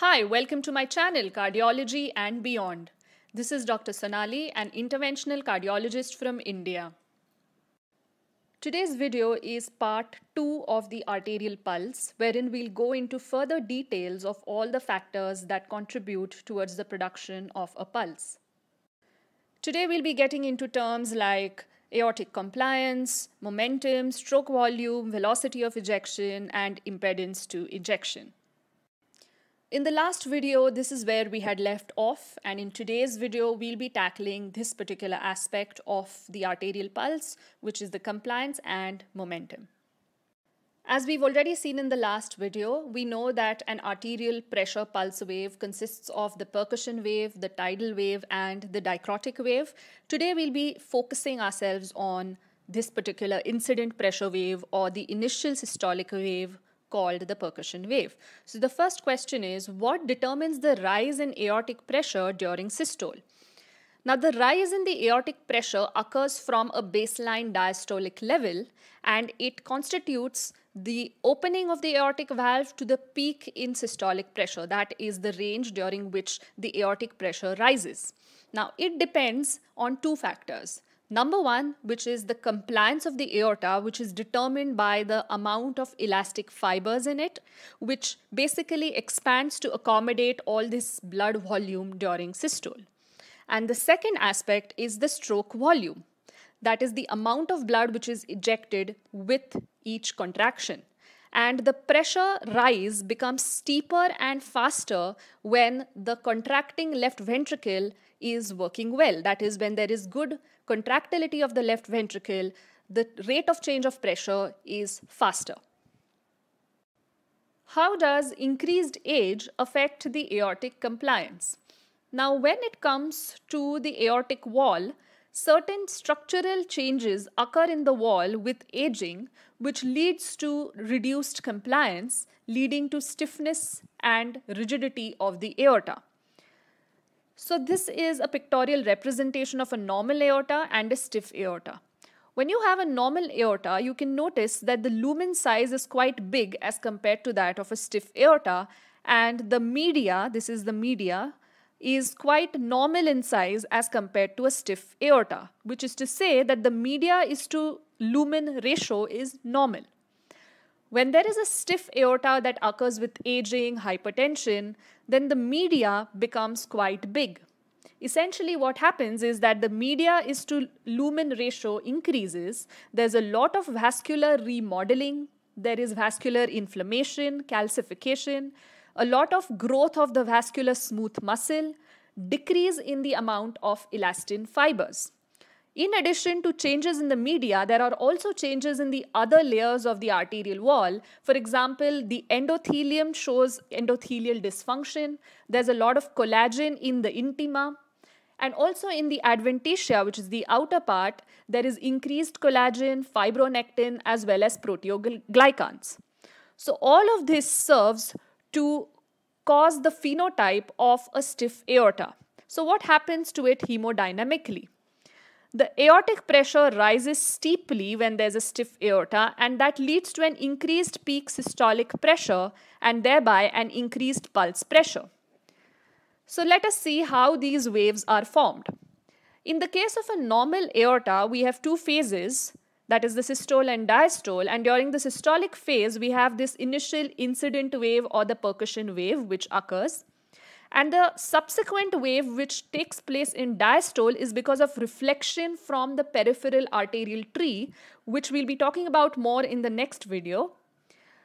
Hi, welcome to my channel Cardiology and Beyond. This is Dr. Sonali, an interventional cardiologist from India. Today's video is part 2 of the arterial pulse, wherein we'll go into further details of all the factors that contribute towards the production of a pulse. Today we'll be getting into terms like aortic compliance, momentum, stroke volume, velocity of ejection, and impedance to ejection. In the last video, this is where we had left off and in today's video, we'll be tackling this particular aspect of the arterial pulse, which is the compliance and momentum. As we've already seen in the last video, we know that an arterial pressure pulse wave consists of the percussion wave, the tidal wave, and the dichrotic wave. Today, we'll be focusing ourselves on this particular incident pressure wave or the initial systolic wave called the percussion wave. So the first question is what determines the rise in aortic pressure during systole? Now the rise in the aortic pressure occurs from a baseline diastolic level and it constitutes the opening of the aortic valve to the peak in systolic pressure. That is the range during which the aortic pressure rises. Now it depends on two factors. Number one, which is the compliance of the aorta, which is determined by the amount of elastic fibers in it, which basically expands to accommodate all this blood volume during systole. And the second aspect is the stroke volume, that is, the amount of blood which is ejected with each contraction and the pressure rise becomes steeper and faster when the contracting left ventricle is working well. That is, when there is good contractility of the left ventricle, the rate of change of pressure is faster. How does increased age affect the aortic compliance? Now, when it comes to the aortic wall, certain structural changes occur in the wall with aging, which leads to reduced compliance, leading to stiffness and rigidity of the aorta. So, this is a pictorial representation of a normal aorta and a stiff aorta. When you have a normal aorta, you can notice that the lumen size is quite big as compared to that of a stiff aorta, and the media, this is the media, is quite normal in size as compared to a stiff aorta, which is to say that the media is to lumen ratio is normal. When there is a stiff aorta that occurs with aging, hypertension, then the media becomes quite big. Essentially, what happens is that the media is to lumen ratio increases. There's a lot of vascular remodeling, there is vascular inflammation, calcification, a lot of growth of the vascular smooth muscle, decrease in the amount of elastin fibers. In addition to changes in the media, there are also changes in the other layers of the arterial wall. For example, the endothelium shows endothelial dysfunction. There's a lot of collagen in the intima. And also in the adventitia, which is the outer part, there is increased collagen, fibronectin, as well as proteoglycans. So, all of this serves to cause the phenotype of a stiff aorta. So, what happens to it hemodynamically? The aortic pressure rises steeply when there's a stiff aorta, and that leads to an increased peak systolic pressure and thereby an increased pulse pressure. So, let us see how these waves are formed. In the case of a normal aorta, we have two phases that is the systole and diastole, and during the systolic phase, we have this initial incident wave or the percussion wave which occurs. And the subsequent wave, which takes place in diastole, is because of reflection from the peripheral arterial tree, which we'll be talking about more in the next video.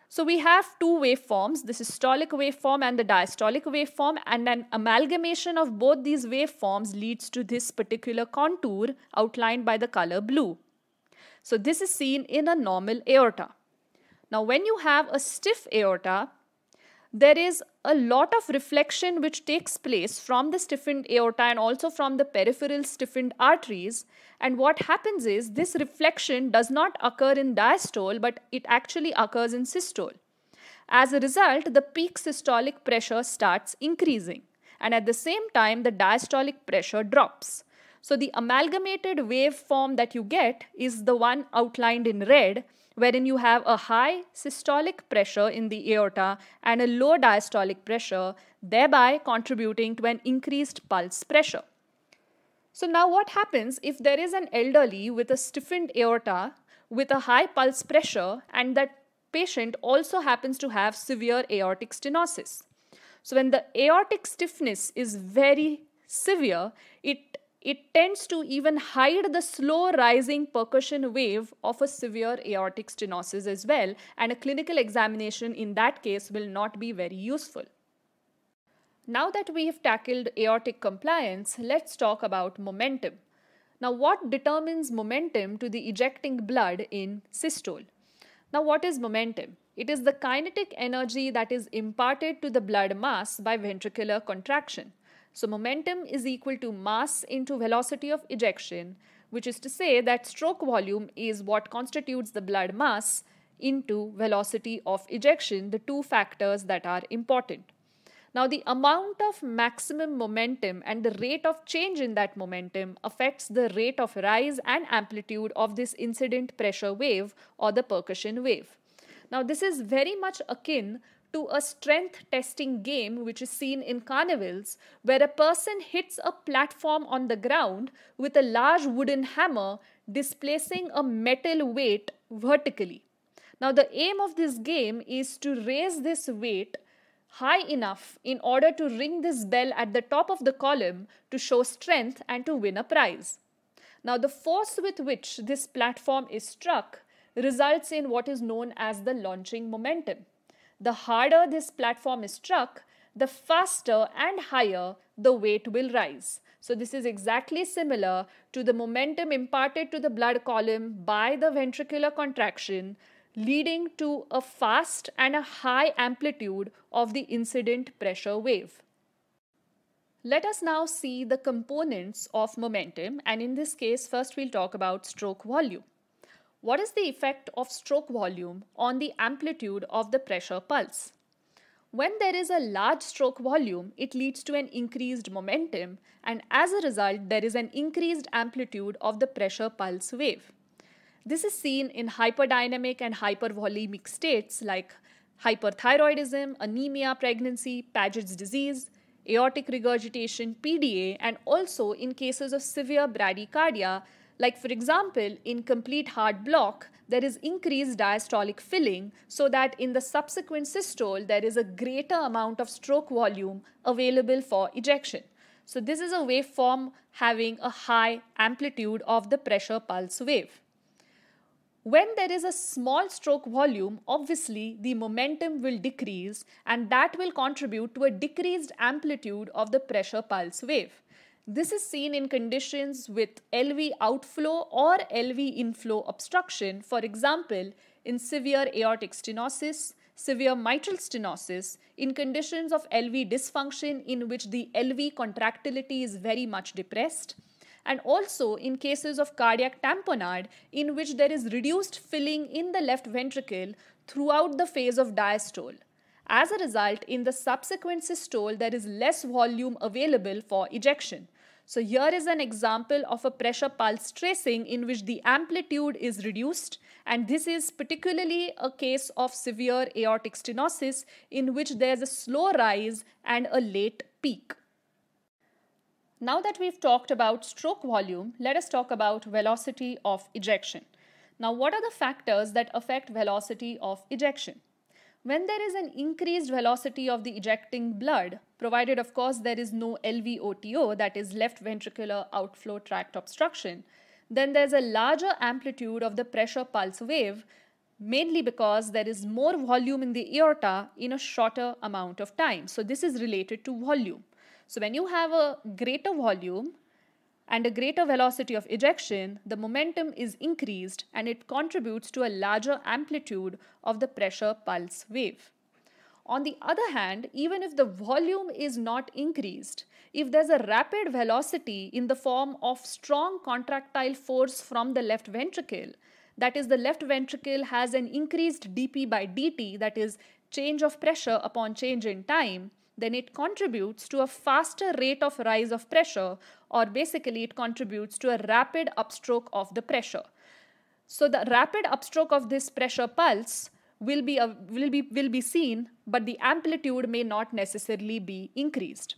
So we have two waveforms, the systolic waveform and the diastolic waveform and an amalgamation of both these waveforms leads to this particular contour outlined by the color blue. So this is seen in a normal aorta. Now when you have a stiff aorta, there is a lot of reflection which takes place from the stiffened aorta and also from the peripheral stiffened arteries. And what happens is this reflection does not occur in diastole, but it actually occurs in systole. As a result, the peak systolic pressure starts increasing, and at the same time, the diastolic pressure drops. So, the amalgamated waveform that you get is the one outlined in red, wherein you have a high systolic pressure in the aorta and a low diastolic pressure, thereby contributing to an increased pulse pressure. So, now what happens if there is an elderly with a stiffened aorta with a high pulse pressure and that patient also happens to have severe aortic stenosis? So, when the aortic stiffness is very severe, it it tends to even hide the slow rising percussion wave of a severe aortic stenosis as well, and a clinical examination in that case will not be very useful. Now that we have tackled aortic compliance, let's talk about momentum. Now, what determines momentum to the ejecting blood in systole? Now, what is momentum? It is the kinetic energy that is imparted to the blood mass by ventricular contraction. So momentum is equal to mass into velocity of ejection, which is to say that stroke volume is what constitutes the blood mass into velocity of ejection, the two factors that are important. Now, the amount of maximum momentum and the rate of change in that momentum affects the rate of rise and amplitude of this incident pressure wave or the percussion wave. Now, this is very much akin to a strength testing game which is seen in carnivals, where a person hits a platform on the ground with a large wooden hammer, displacing a metal weight vertically. Now, the aim of this game is to raise this weight high enough in order to ring this bell at the top of the column to show strength and to win a prize. Now, the force with which this platform is struck results in what is known as the launching momentum the harder this platform is struck, the faster and higher the weight will rise. So this is exactly similar to the momentum imparted to the blood column by the ventricular contraction leading to a fast and a high amplitude of the incident pressure wave. Let us now see the components of momentum and in this case first we'll talk about stroke volume what is the effect of stroke volume on the amplitude of the pressure pulse? When there is a large stroke volume, it leads to an increased momentum and as a result, there is an increased amplitude of the pressure pulse wave. This is seen in hyperdynamic and hypervolemic states like hyperthyroidism, anemia, pregnancy, Paget's disease, aortic regurgitation, PDA, and also in cases of severe bradycardia like for example, in complete heart block, there is increased diastolic filling so that in the subsequent systole, there is a greater amount of stroke volume available for ejection. So this is a waveform having a high amplitude of the pressure pulse wave. When there is a small stroke volume, obviously the momentum will decrease and that will contribute to a decreased amplitude of the pressure pulse wave. This is seen in conditions with LV outflow or LV inflow obstruction, for example, in severe aortic stenosis, severe mitral stenosis, in conditions of LV dysfunction in which the LV contractility is very much depressed, and also in cases of cardiac tamponade in which there is reduced filling in the left ventricle throughout the phase of diastole. As a result, in the subsequent systole, there is less volume available for ejection. So here is an example of a pressure pulse tracing in which the amplitude is reduced and this is particularly a case of severe aortic stenosis in which there's a slow rise and a late peak. Now that we've talked about stroke volume, let us talk about velocity of ejection. Now what are the factors that affect velocity of ejection? when there is an increased velocity of the ejecting blood, provided of course there is no LVOTO, that is left ventricular outflow tract obstruction, then there's a larger amplitude of the pressure pulse wave, mainly because there is more volume in the aorta in a shorter amount of time. So this is related to volume. So when you have a greater volume, and a greater velocity of ejection, the momentum is increased and it contributes to a larger amplitude of the pressure pulse wave. On the other hand, even if the volume is not increased, if there's a rapid velocity in the form of strong contractile force from the left ventricle, that is, the left ventricle has an increased dp by dt, that is, change of pressure upon change in time, then it contributes to a faster rate of rise of pressure, or basically, it contributes to a rapid upstroke of the pressure. So, the rapid upstroke of this pressure pulse will be, a, will be, will be seen, but the amplitude may not necessarily be increased.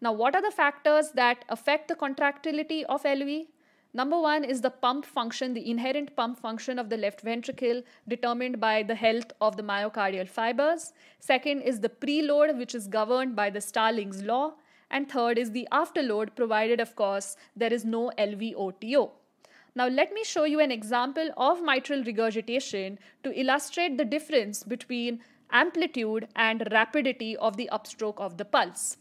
Now, what are the factors that affect the contractility of LV? Number one is the pump function, the inherent pump function of the left ventricle determined by the health of the myocardial fibers. Second is the preload, which is governed by the Starling's law. And third is the afterload, provided, of course, there is no LVOTO. Now, let me show you an example of mitral regurgitation to illustrate the difference between amplitude and rapidity of the upstroke of the pulse.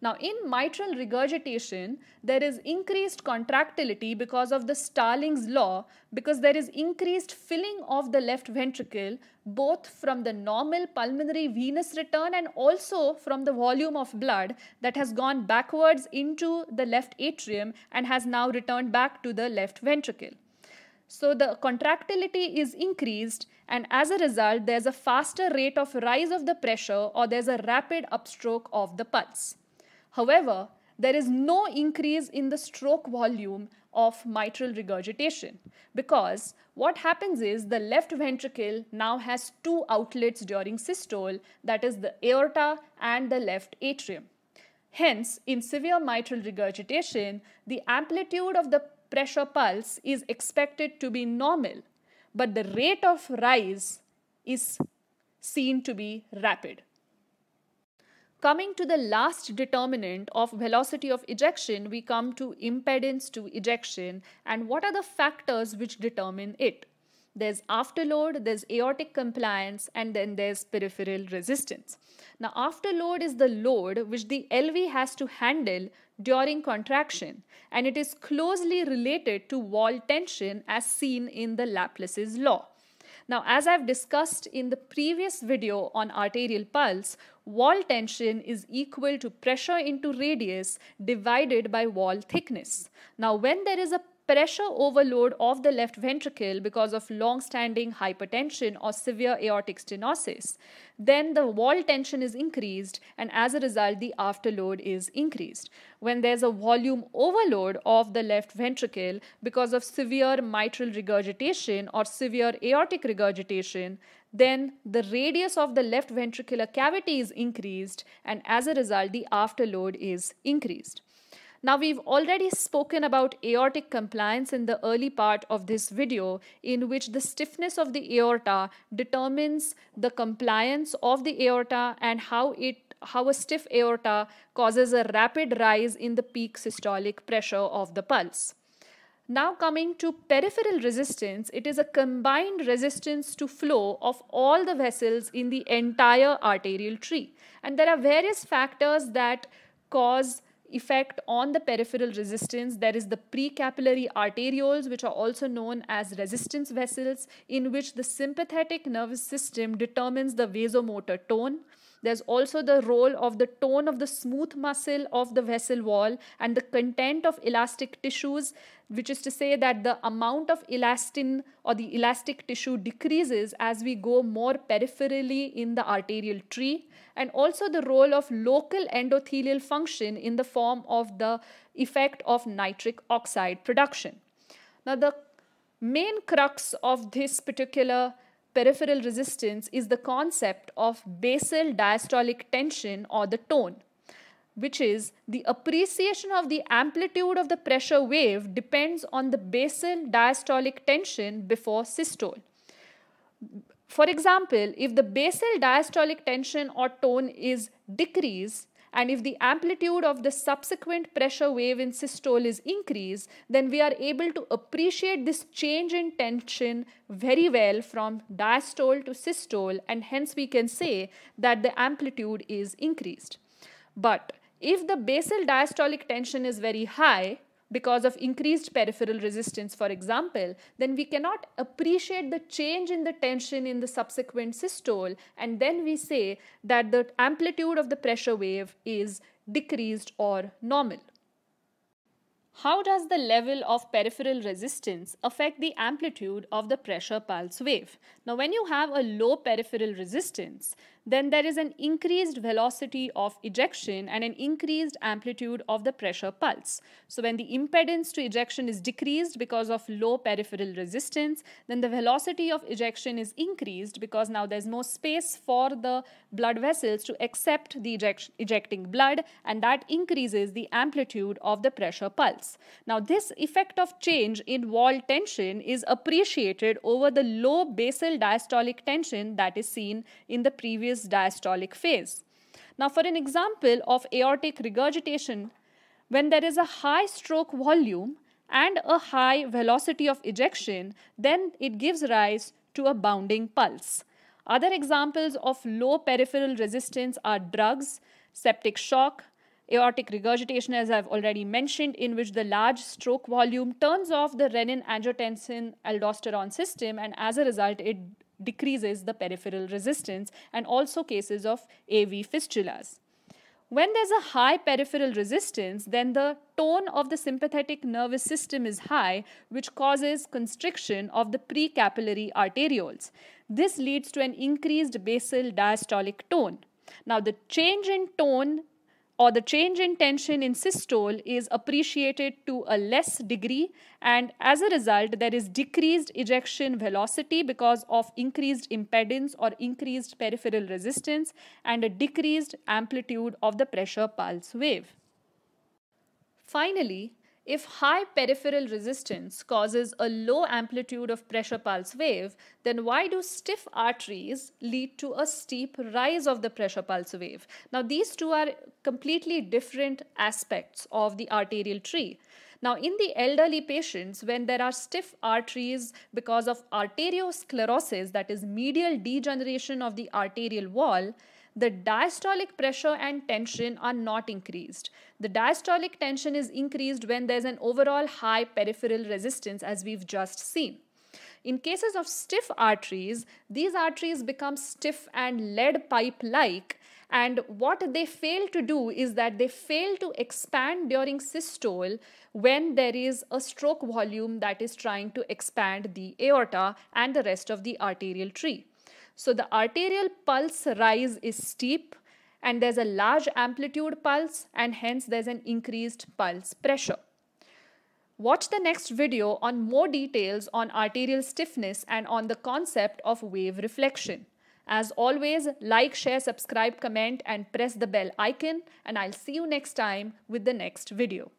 Now, in mitral regurgitation, there is increased contractility because of the Starling's law, because there is increased filling of the left ventricle, both from the normal pulmonary venous return and also from the volume of blood that has gone backwards into the left atrium and has now returned back to the left ventricle. So the contractility is increased and as a result there's a faster rate of rise of the pressure or there's a rapid upstroke of the pulse. However, there is no increase in the stroke volume of mitral regurgitation because what happens is the left ventricle now has two outlets during systole that is the aorta and the left atrium. Hence, in severe mitral regurgitation, the amplitude of the pressure pulse is expected to be normal, but the rate of rise is seen to be rapid. Coming to the last determinant of velocity of ejection, we come to impedance to ejection and what are the factors which determine it. There's afterload, there's aortic compliance, and then there's peripheral resistance. Now, afterload is the load which the LV has to handle during contraction, and it is closely related to wall tension as seen in the Laplace's law. Now, as I've discussed in the previous video on arterial pulse, wall tension is equal to pressure into radius divided by wall thickness. Now, when there is a pressure overload of the left ventricle because of long standing hypertension or severe aortic stenosis, then the wall tension is increased and as a result the afterload is increased. When there's a volume overload of the left ventricle because of severe mitral regurgitation or severe aortic regurgitation, then the radius of the left ventricular cavity is increased and as a result the afterload is increased. Now we've already spoken about aortic compliance in the early part of this video in which the stiffness of the aorta determines the compliance of the aorta and how it how a stiff aorta causes a rapid rise in the peak systolic pressure of the pulse. Now coming to peripheral resistance, it is a combined resistance to flow of all the vessels in the entire arterial tree. And there are various factors that cause effect on the peripheral resistance. There is the precapillary arterioles, which are also known as resistance vessels, in which the sympathetic nervous system determines the vasomotor tone. There's also the role of the tone of the smooth muscle of the vessel wall and the content of elastic tissues, which is to say that the amount of elastin or the elastic tissue decreases as we go more peripherally in the arterial tree, and also the role of local endothelial function in the form of the effect of nitric oxide production. Now, the main crux of this particular peripheral resistance is the concept of basal diastolic tension or the tone, which is the appreciation of the amplitude of the pressure wave depends on the basal diastolic tension before systole. For example, if the basal diastolic tension or tone is decreased, and if the amplitude of the subsequent pressure wave in systole is increased, then we are able to appreciate this change in tension very well from diastole to systole and hence we can say that the amplitude is increased. But if the basal diastolic tension is very high, because of increased peripheral resistance, for example, then we cannot appreciate the change in the tension in the subsequent systole. And then we say that the amplitude of the pressure wave is decreased or normal. How does the level of peripheral resistance affect the amplitude of the pressure pulse wave? Now, when you have a low peripheral resistance, then there is an increased velocity of ejection and an increased amplitude of the pressure pulse. So when the impedance to ejection is decreased because of low peripheral resistance, then the velocity of ejection is increased because now there's more space for the blood vessels to accept the eject ejecting blood and that increases the amplitude of the pressure pulse. Now this effect of change in wall tension is appreciated over the low basal diastolic tension that is seen in the previous this diastolic phase. Now, for an example of aortic regurgitation, when there is a high stroke volume and a high velocity of ejection, then it gives rise to a bounding pulse. Other examples of low peripheral resistance are drugs, septic shock, aortic regurgitation, as I've already mentioned, in which the large stroke volume turns off the renin angiotensin aldosterone system, and as a result, it decreases the peripheral resistance and also cases of AV fistulas. When there's a high peripheral resistance, then the tone of the sympathetic nervous system is high, which causes constriction of the precapillary arterioles. This leads to an increased basal diastolic tone. Now, the change in tone or the change in tension in systole is appreciated to a less degree and as a result there is decreased ejection velocity because of increased impedance or increased peripheral resistance and a decreased amplitude of the pressure pulse wave. Finally, if high peripheral resistance causes a low amplitude of pressure pulse wave, then why do stiff arteries lead to a steep rise of the pressure pulse wave? Now, these two are completely different aspects of the arterial tree. Now, in the elderly patients, when there are stiff arteries because of arteriosclerosis, that is medial degeneration of the arterial wall, the diastolic pressure and tension are not increased. The diastolic tension is increased when there's an overall high peripheral resistance, as we've just seen. In cases of stiff arteries, these arteries become stiff and lead pipe like, and what they fail to do is that they fail to expand during systole when there is a stroke volume that is trying to expand the aorta and the rest of the arterial tree. So the arterial pulse rise is steep and there's a large amplitude pulse and hence there's an increased pulse pressure. Watch the next video on more details on arterial stiffness and on the concept of wave reflection. As always, like, share, subscribe, comment and press the bell icon and I'll see you next time with the next video.